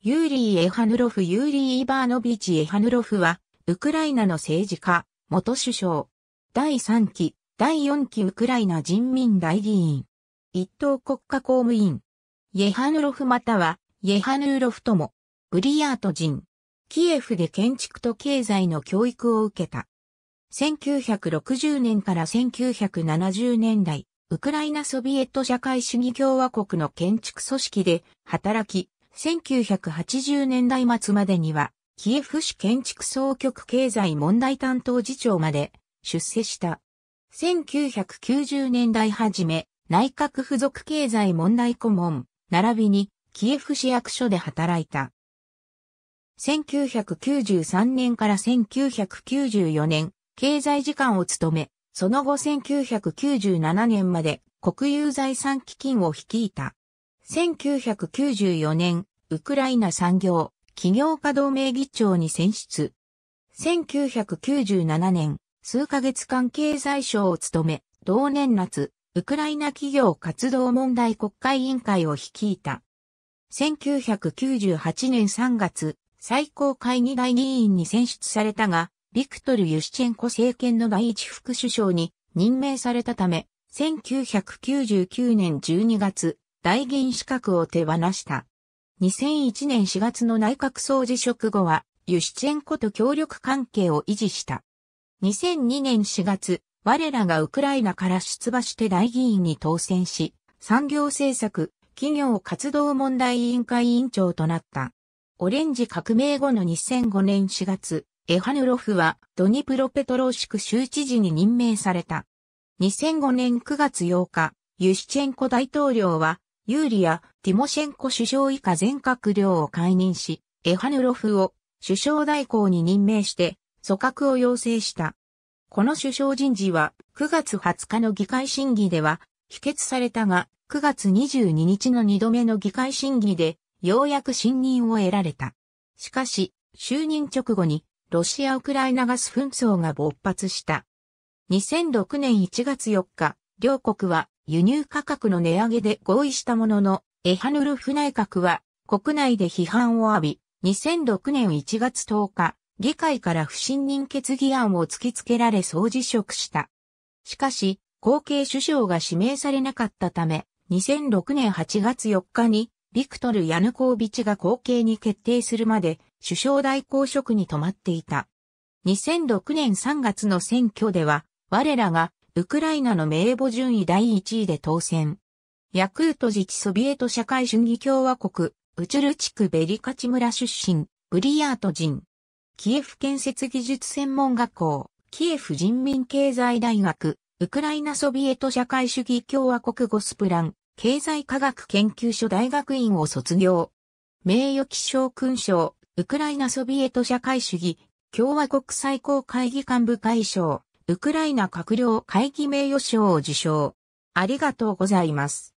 ユーリー・エハヌロフ・ユーリー・イバーノビチ・エハヌロフは、ウクライナの政治家、元首相、第3期、第4期ウクライナ人民代議員、一等国家公務員、エハヌロフまたは、エハヌーロフとも、ブリヤート人、キエフで建築と経済の教育を受けた。1960年から1970年代、ウクライナソビエト社会主義共和国の建築組織で働き、1980年代末までには、キエフ市建築総局経済問題担当次長まで出世した。1990年代初め、内閣附属経済問題顧問、並びにキエフ市役所で働いた。1993年から1994年、経済次官を務め、その後1997年まで国有財産基金を率いた。1994年、ウクライナ産業、企業家同盟議長に選出。1997年、数ヶ月間経済省を務め、同年夏、ウクライナ企業活動問題国会委員会を率いた。1998年3月、最高会議大議員に選出されたが、ビクトル・ユシチェンコ政権の第一副首相に任命されたため、1999年12月、大議員資格を手放した。2001年4月の内閣総辞職後は、ユシチェンコと協力関係を維持した。2002年4月、我らがウクライナから出馬して大議員に当選し、産業政策、企業活動問題委員会委員長となった。オレンジ革命後の2005年4月、エハヌロフはドニプロペトローシク州知事に任命された。2005年9月8日、ユシチェンコ大統領はユーリア、ティモシェンコ首相以下全閣僚を解任し、エハヌロフを首相代行に任命して、組閣を要請した。この首相人事は9月20日の議会審議では否決されたが、9月22日の2度目の議会審議でようやく信任を得られた。しかし、就任直後にロシア・ウクライナガス紛争が勃発した。2006年1月4日、両国は輸入価格の値上げで合意したものの、エハヌルフ内閣は国内で批判を浴び、2006年1月10日、議会から不信任決議案を突きつけられ総辞職した。しかし、後継首相が指名されなかったため、2006年8月4日に、ビクトル・ヤヌコービチが後継に決定するまで、首相代行職に止まっていた。2006年3月の選挙では、我らがウクライナの名簿順位第1位で当選。ヤクート自治ソビエト社会主義共和国、ウチュル地区ベリカチ村出身、ブリヤート人。キエフ建設技術専門学校、キエフ人民経済大学、ウクライナソビエト社会主義共和国ゴスプラン、経済科学研究所大学院を卒業。名誉記章勲章、ウクライナソビエト社会主義、共和国最高会議幹部会賞、ウクライナ閣僚会議名誉賞を受賞。ありがとうございます。